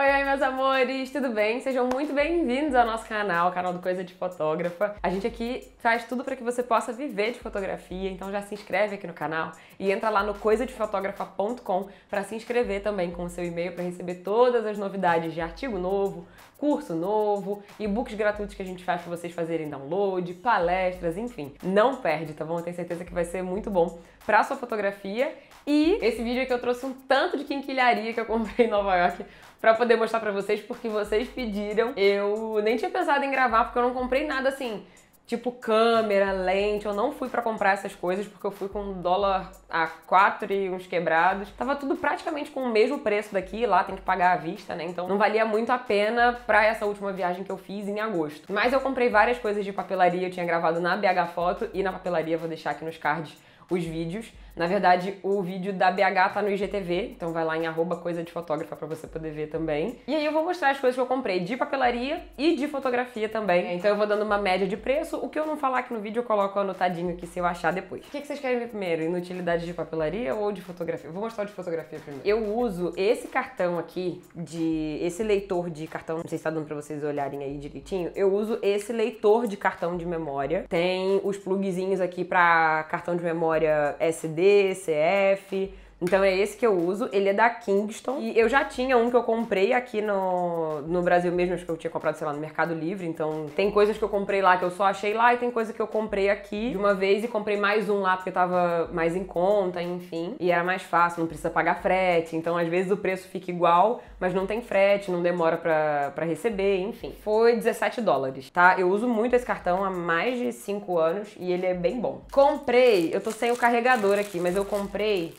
Oi, oi, meus amores, tudo bem? Sejam muito bem-vindos ao nosso canal, o canal do Coisa de Fotógrafa. A gente aqui faz tudo para que você possa viver de fotografia, então já se inscreve aqui no canal e entra lá no coisadefotografa.com para se inscrever também com o seu e-mail para receber todas as novidades de artigo novo, curso novo, e-books gratuitos que a gente faz para vocês fazerem download, palestras, enfim. Não perde, tá bom? Eu tenho certeza que vai ser muito bom para sua fotografia e esse vídeo aqui é eu trouxe um tanto de quinquilharia que eu comprei em Nova York pra poder mostrar pra vocês, porque vocês pediram. Eu nem tinha pensado em gravar, porque eu não comprei nada assim, tipo câmera, lente. Eu não fui pra comprar essas coisas, porque eu fui com um dólar a quatro e uns quebrados. Tava tudo praticamente com o mesmo preço daqui, lá tem que pagar à vista, né? Então não valia muito a pena pra essa última viagem que eu fiz em agosto. Mas eu comprei várias coisas de papelaria, eu tinha gravado na BH Foto e na papelaria, vou deixar aqui nos cards os vídeos. Na verdade, o vídeo da BH tá no IGTV, então vai lá em arroba coisa de fotógrafa pra você poder ver também. E aí eu vou mostrar as coisas que eu comprei de papelaria e de fotografia também. Então eu vou dando uma média de preço. O que eu não falar aqui no vídeo, eu coloco anotadinho aqui se eu achar depois. O que vocês querem ver primeiro? Inutilidade de papelaria ou de fotografia? Vou mostrar o de fotografia primeiro. Eu uso esse cartão aqui, de esse leitor de cartão, não sei se tá dando pra vocês olharem aí direitinho, eu uso esse leitor de cartão de memória. Tem os plugzinhos aqui pra cartão de memória SD, PCD, CF, então é esse que eu uso, ele é da Kingston. E eu já tinha um que eu comprei aqui no, no Brasil mesmo, acho que eu tinha comprado, sei lá, no Mercado Livre. Então tem coisas que eu comprei lá que eu só achei lá e tem coisa que eu comprei aqui de uma vez e comprei mais um lá porque tava mais em conta, enfim. E era mais fácil, não precisa pagar frete. Então às vezes o preço fica igual, mas não tem frete, não demora pra, pra receber, enfim. Foi 17 dólares, tá? Eu uso muito esse cartão há mais de 5 anos e ele é bem bom. Comprei, eu tô sem o carregador aqui, mas eu comprei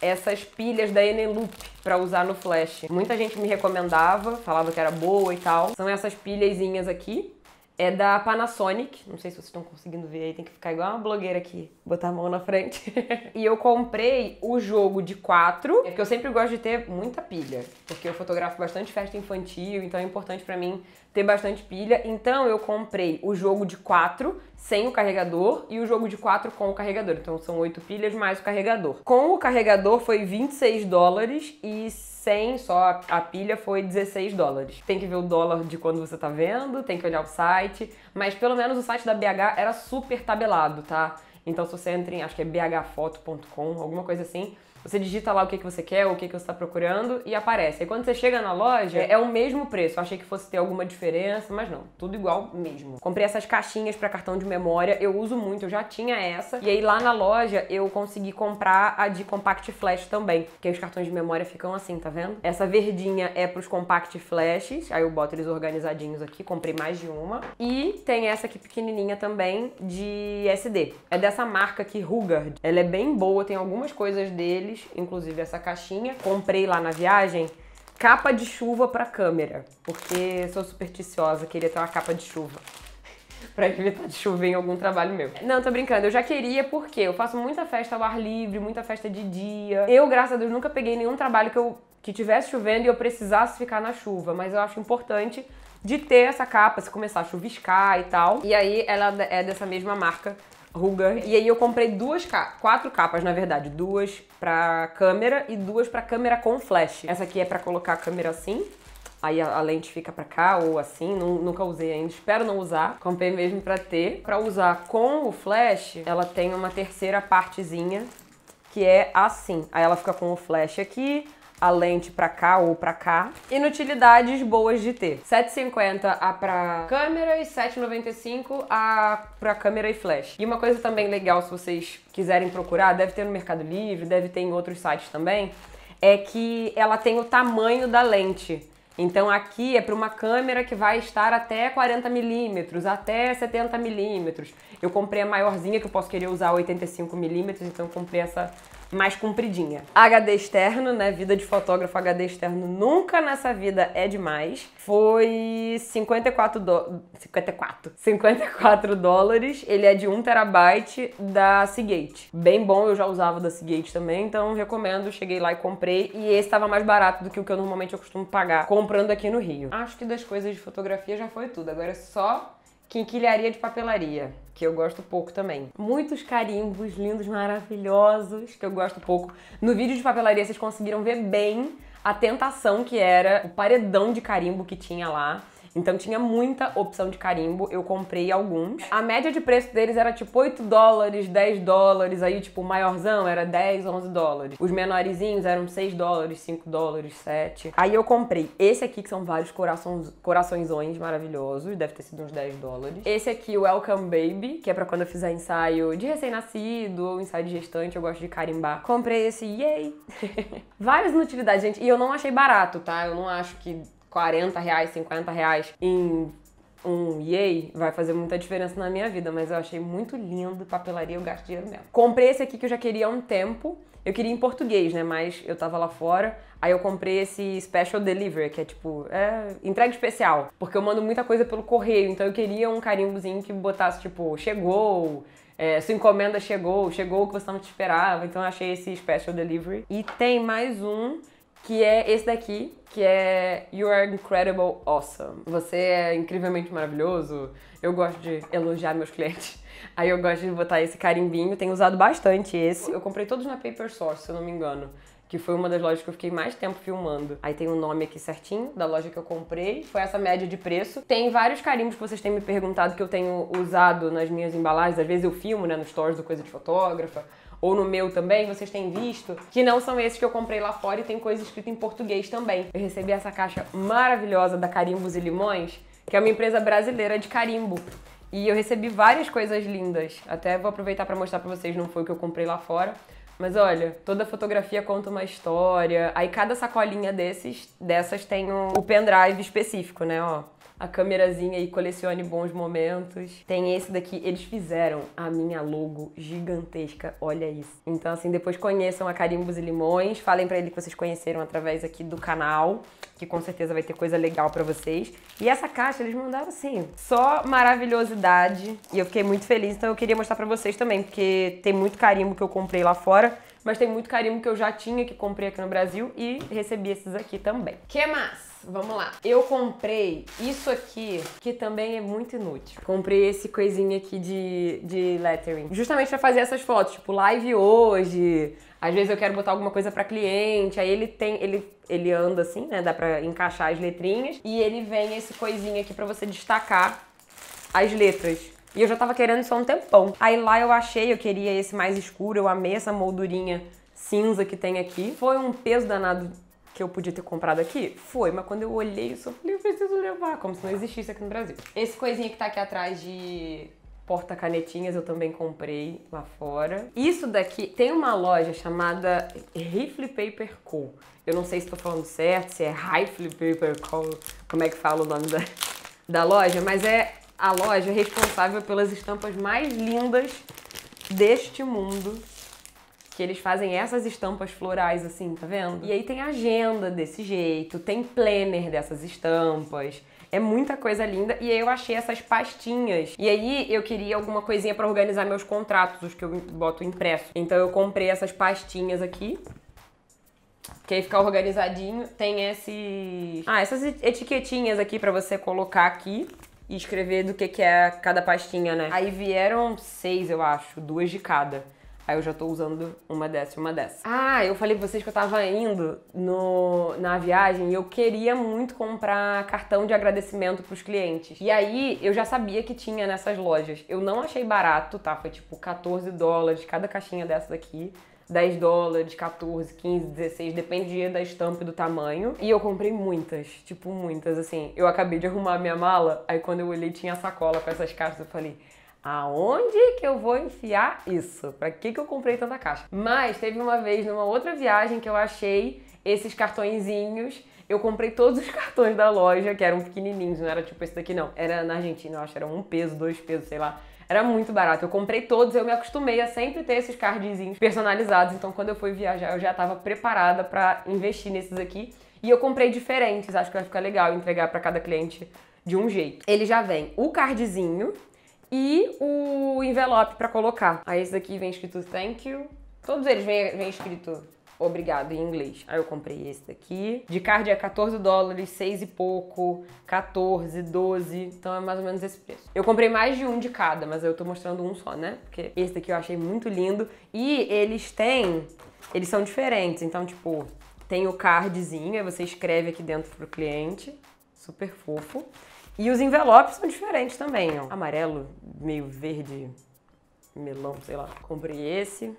essas pilhas da Eneloop para usar no flash. Muita gente me recomendava, falava que era boa e tal. São essas pilhazinhas aqui é da Panasonic. Não sei se vocês estão conseguindo ver aí, tem que ficar igual uma blogueira aqui, botar a mão na frente. e eu comprei o jogo de quatro, é porque eu sempre gosto de ter muita pilha, porque eu fotografo bastante festa infantil, então é importante para mim ter bastante pilha. Então eu comprei o jogo de quatro sem o carregador e o jogo de quatro com o carregador. Então são oito pilhas mais o carregador. Com o carregador foi 26 dólares e 100, só a pilha foi 16 dólares. Tem que ver o dólar de quando você tá vendo, tem que olhar o site, mas pelo menos o site da BH era super tabelado, tá? Então se você entra em, acho que é bhfoto.com, alguma coisa assim, você digita lá o que, que você quer, o que, que você está procurando e aparece. E quando você chega na loja, é. é o mesmo preço. Eu achei que fosse ter alguma diferença, mas não. Tudo igual mesmo. Comprei essas caixinhas para cartão de memória. Eu uso muito, eu já tinha essa. E aí lá na loja eu consegui comprar a de compact flash também. Porque os cartões de memória ficam assim, tá vendo? Essa verdinha é pros compact flashes. Aí eu boto eles organizadinhos aqui. Comprei mais de uma. E tem essa aqui pequenininha também de SD. É dessa marca aqui, Rugard. Ela é bem boa, tem algumas coisas deles inclusive essa caixinha. Comprei lá na viagem capa de chuva para câmera, porque sou supersticiosa, queria ter uma capa de chuva. pra evitar de chover em algum trabalho meu. Não, tô brincando. Eu já queria porque eu faço muita festa ao ar livre, muita festa de dia. Eu, graças a Deus, nunca peguei nenhum trabalho que eu que tivesse chovendo e eu precisasse ficar na chuva, mas eu acho importante de ter essa capa se começar a chuviscar e tal. E aí ela é dessa mesma marca Ruger. E aí eu comprei duas capas, quatro capas na verdade, duas pra câmera e duas pra câmera com flash. Essa aqui é pra colocar a câmera assim, aí a, a, lente fica pra cá ou assim, nunca usei ainda, espero não usar, comprei mesmo pra ter. Pra usar com o flash, ela tem uma terceira partezinha que é assim, aí ela fica com o flash aqui, a lente para cá ou para cá. Inutilidades boas de ter. 7,50 a pra câmera e 7,95 a pra câmera e flash. E uma coisa também legal, se vocês quiserem procurar, deve ter no Mercado Livre, deve ter em outros sites também, é que ela tem o tamanho da lente. Então aqui é para uma câmera que vai estar até 40 milímetros, até 70 milímetros. Eu comprei a maiorzinha que eu posso querer usar 85 milímetros, então eu comprei essa mais compridinha. HD externo, né? Vida de fotógrafo HD externo nunca nessa vida é demais. Foi 54 do... 54. 54 dólares. Ele é de 1 terabyte da Seagate. Bem bom, eu já usava da Seagate também, então recomendo. Cheguei lá e comprei e esse estava mais barato do que o que eu normalmente eu costumo pagar comprando aqui no Rio. Acho que das coisas de fotografia já foi tudo. Agora é só quinquilharia de papelaria que eu gosto pouco também. Muitos carimbos lindos, maravilhosos, que eu gosto pouco. No vídeo de papelaria vocês conseguiram ver bem a tentação que era o paredão de carimbo que tinha lá. Então tinha muita opção de carimbo, eu comprei alguns. A média de preço deles era tipo 8 dólares, 10 dólares, aí tipo o maiorzão era 10, 11 dólares. Os menorzinhos eram 6 dólares, 5 dólares, 7. Aí eu comprei esse aqui, que são vários corações, maravilhosos, deve ter sido uns 10 dólares. Esse aqui, o Welcome Baby, que é pra quando eu fizer ensaio de recém-nascido ou ensaio de gestante, eu gosto de carimbar. Comprei esse, yay! várias inutilidades, gente, e eu não achei barato, tá? Eu não acho que 40 reais, 50 reais em um yay vai fazer muita diferença na minha vida, mas eu achei muito lindo papelaria, eu gasto dinheiro mesmo. Comprei esse aqui que eu já queria há um tempo. Eu queria em português, né? Mas eu tava lá fora. Aí eu comprei esse Special Delivery, que é tipo, é entrega especial. Porque eu mando muita coisa pelo correio, então eu queria um carimbozinho que botasse, tipo, chegou, é, sua encomenda chegou, chegou o que você não te esperava. Então eu achei esse Special Delivery. E tem mais um que é esse daqui, que é You Are Incredible Awesome. Você é incrivelmente maravilhoso. Eu gosto de elogiar meus clientes. Aí eu gosto de botar esse carimbinho, tenho usado bastante esse. Eu comprei todos na Paper Source, se eu não me engano que foi uma das lojas que eu fiquei mais tempo filmando. Aí tem o um nome aqui certinho da loja que eu comprei, foi essa média de preço. Tem vários carimbos que vocês têm me perguntado que eu tenho usado nas minhas embalagens, às vezes eu filmo, né, nos stories do Coisa de Fotógrafa, ou no meu também, vocês têm visto que não são esses que eu comprei lá fora e tem coisa escrita em português também. Eu recebi essa caixa maravilhosa da Carimbos e Limões, que é uma empresa brasileira de carimbo. E eu recebi várias coisas lindas. Até vou aproveitar para mostrar para vocês, não foi o que eu comprei lá fora, mas olha, toda fotografia conta uma história. Aí cada sacolinha desses, dessas tem um, o pendrive específico, né, ó a câmerazinha e colecione bons momentos. Tem esse daqui, eles fizeram a minha logo gigantesca, olha isso. Então assim, depois conheçam a Carimbos e Limões, falem para ele que vocês conheceram através aqui do canal, que com certeza vai ter coisa legal para vocês. E essa caixa eles mandaram assim, só maravilhosidade, e eu fiquei muito feliz, então eu queria mostrar para vocês também, porque tem muito carimbo que eu comprei lá fora, mas tem muito carimbo que eu já tinha que comprei aqui no Brasil e recebi esses aqui também. Que mais? Vamos lá. Eu comprei isso aqui, que também é muito inútil. Comprei esse coisinha aqui de, de lettering. Justamente para fazer essas fotos, tipo live hoje. Às vezes eu quero botar alguma coisa para cliente, aí ele tem, ele ele anda assim, né? Dá para encaixar as letrinhas e ele vem esse coisinha aqui para você destacar as letras. E eu já tava querendo isso há um tempão. Aí lá eu achei, eu queria esse mais escuro, eu amei essa moldurinha cinza que tem aqui. Foi um peso danado que eu podia ter comprado aqui? Foi, mas quando eu olhei isso, eu falei, eu preciso levar, como se não existisse aqui no Brasil. Esse coisinha que tá aqui atrás de porta-canetinhas eu também comprei lá fora. Isso daqui tem uma loja chamada Rifle Paper Co. Eu não sei se estou falando certo, se é Rifle Paper Co, como é que fala o nome da, da loja, mas é a loja responsável pelas estampas mais lindas deste mundo que eles fazem essas estampas florais assim, tá vendo? E aí tem agenda desse jeito, tem planner dessas estampas. É muita coisa linda e aí eu achei essas pastinhas. E aí eu queria alguma coisinha para organizar meus contratos, os que eu boto impresso. Então eu comprei essas pastinhas aqui. Que aí fica organizadinho. Tem esse Ah, essas etiquetinhas aqui para você colocar aqui e escrever do que, que é cada pastinha, né? Aí vieram seis, eu acho, duas de cada. Aí eu já tô usando uma dessa e uma dessa. Ah, eu falei pra vocês que eu tava indo no, na viagem e eu queria muito comprar cartão de agradecimento pros clientes. E aí eu já sabia que tinha nessas lojas. Eu não achei barato, tá? Foi tipo 14 dólares cada caixinha dessa daqui. 10 dólares, 14, 15, 16, dependia da estampa e do tamanho. E eu comprei muitas, tipo muitas, assim. Eu acabei de arrumar minha mala, aí quando eu olhei tinha a sacola com essas caixas, eu falei, aonde que eu vou enfiar isso? Para que que eu comprei tanta caixa? Mas teve uma vez numa outra viagem que eu achei esses cartõezinhos eu comprei todos os cartões da loja, que eram pequenininhos, não era tipo esse daqui não. Era na Argentina, eu acho, era um peso, dois pesos, sei lá. Era muito barato. Eu comprei todos, eu me acostumei a sempre ter esses cardzinhos personalizados. Então, quando eu fui viajar, eu já estava preparada para investir nesses aqui. E eu comprei diferentes, acho que vai ficar legal entregar para cada cliente de um jeito. Ele já vem o cardzinho, e o envelope para colocar. Aí esse daqui vem escrito thank you. Todos eles vêm, escrito obrigado em inglês. Aí eu comprei esse daqui. De card é 14 dólares, 6 e pouco, 14, 12. Então é mais ou menos esse preço. Eu comprei mais de um de cada, mas eu tô mostrando um só, né? Porque esse daqui eu achei muito lindo. E eles têm. Eles são diferentes. Então, tipo, tem o cardzinho, aí você escreve aqui dentro pro cliente. Super fofo. E os envelopes são diferentes também, ó. Amarelo, meio verde, melão, sei lá. Comprei esse.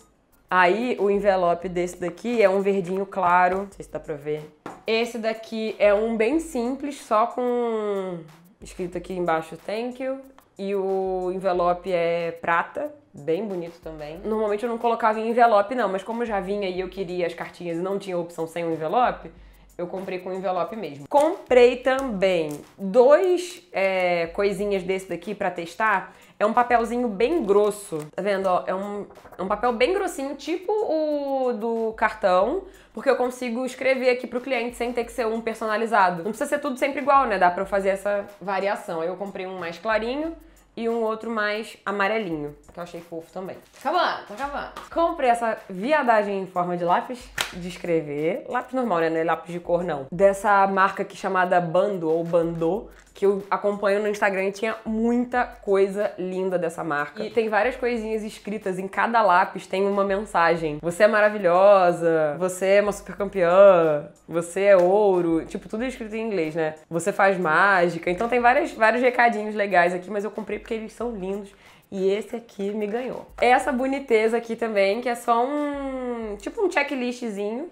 Aí, o envelope desse daqui é um verdinho claro. Não sei se dá pra ver. Esse daqui é um bem simples, só com... Escrito aqui embaixo, thank you. E o envelope é prata, bem bonito também. Normalmente eu não colocava em envelope não, mas como já vinha e eu queria as cartinhas e não tinha opção sem o envelope, eu comprei com envelope mesmo. Comprei também dois é, coisinhas desse daqui para testar. É um papelzinho bem grosso, tá vendo? Ó, é, um, é um papel bem grossinho, tipo o do cartão, porque eu consigo escrever aqui pro cliente sem ter que ser um personalizado. Não precisa ser tudo sempre igual, né? Dá pra eu fazer essa variação. Eu comprei um mais clarinho e um outro mais amarelinho que eu achei fofo também. Tá acabando, tá acabando. Comprei essa viadagem em forma de lápis de escrever. Lápis normal, né? Não é lápis de cor, não. Dessa marca aqui chamada Bando ou Bandô, que eu acompanho no Instagram e tinha muita coisa linda dessa marca. E tem várias coisinhas escritas em cada lápis, tem uma mensagem. Você é maravilhosa, você é uma super campeã, você é ouro, tipo, tudo escrito em inglês, né? Você faz mágica. Então tem várias, vários recadinhos legais aqui, mas eu comprei porque eles são lindos e esse aqui me ganhou. Essa boniteza aqui também, que é só um tipo um checklistzinho.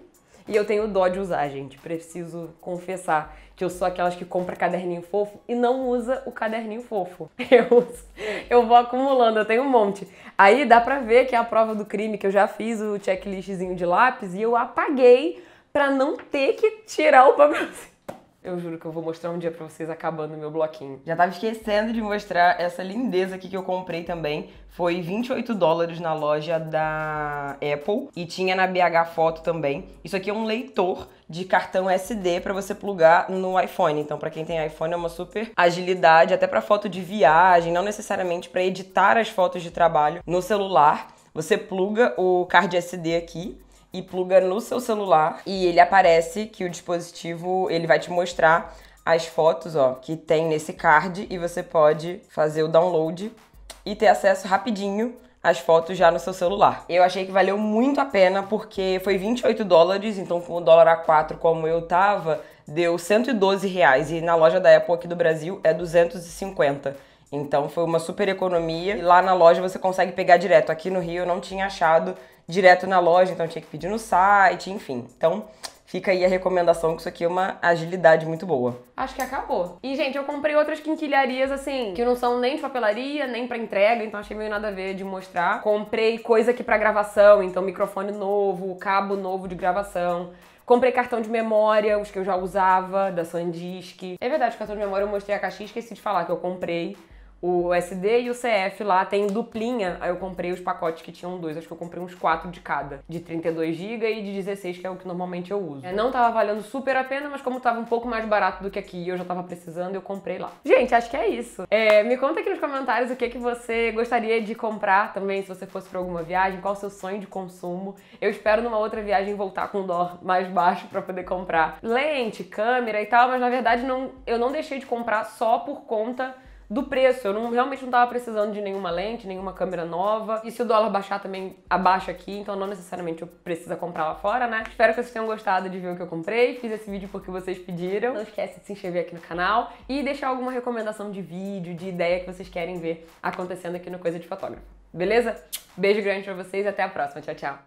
E eu tenho dó de usar, gente. Preciso confessar que eu sou aquelas que compra caderninho fofo e não usa o caderninho fofo. Eu, eu vou acumulando, eu tenho um monte. Aí dá pra ver que é a prova do crime, que eu já fiz o checklistzinho de lápis e eu apaguei pra não ter que tirar o papel. Eu juro que eu vou mostrar um dia pra vocês acabando meu bloquinho. Já tava esquecendo de mostrar essa lindeza aqui que eu comprei também. Foi 28 dólares na loja da Apple e tinha na BH Foto também. Isso aqui é um leitor de cartão SD para você plugar no iPhone. Então, para quem tem iPhone é uma super agilidade até para foto de viagem, não necessariamente para editar as fotos de trabalho no celular. Você pluga o card SD aqui e pluga no seu celular e ele aparece que o dispositivo, ele vai te mostrar as fotos, ó, que tem nesse card e você pode fazer o download e ter acesso rapidinho as fotos já no seu celular. Eu achei que valeu muito a pena porque foi 28 dólares, então com o dólar a 4 como eu tava, deu 112 reais e na loja da Apple aqui do Brasil é 250. Então foi uma super economia. E lá na loja você consegue pegar direto. Aqui no Rio eu não tinha achado direto na loja, então tinha que pedir no site, enfim. Então Fica aí a recomendação que isso aqui é uma agilidade muito boa. Acho que acabou. E, gente, eu comprei outras quinquilharias, assim, que não são nem de papelaria, nem para entrega, então achei meio nada a ver de mostrar. Comprei coisa aqui para gravação, então microfone novo, cabo novo de gravação. Comprei cartão de memória, os que eu já usava, da Sandisk. É verdade, o cartão de memória eu mostrei a caixinha, esqueci de falar que eu comprei o SD e o CF lá tem duplinha. Aí eu comprei os pacotes que tinham dois, acho que eu comprei uns quatro de cada, de 32 GB e de 16, que é o que normalmente eu uso. É, não tava valendo super a pena, mas como tava um pouco mais barato do que aqui e eu já tava precisando, eu comprei lá. Gente, acho que é isso. É, me conta aqui nos comentários o que, que você gostaria de comprar também, se você fosse para alguma viagem, qual o seu sonho de consumo. Eu espero numa outra viagem voltar com o dólar mais baixo para poder comprar lente, câmera e tal, mas na verdade não, eu não deixei de comprar só por conta do preço. Eu não, realmente não estava precisando de nenhuma lente, nenhuma câmera nova. E se o dólar baixar também, abaixa aqui, então não necessariamente eu precisa comprar lá fora, né? Espero que vocês tenham gostado de ver o que eu comprei. Fiz esse vídeo porque vocês pediram. Não esquece de se inscrever aqui no canal e deixar alguma recomendação de vídeo, de ideia que vocês querem ver acontecendo aqui no Coisa de Fotógrafo. Beleza? Beijo grande pra vocês e até a próxima. Tchau, tchau.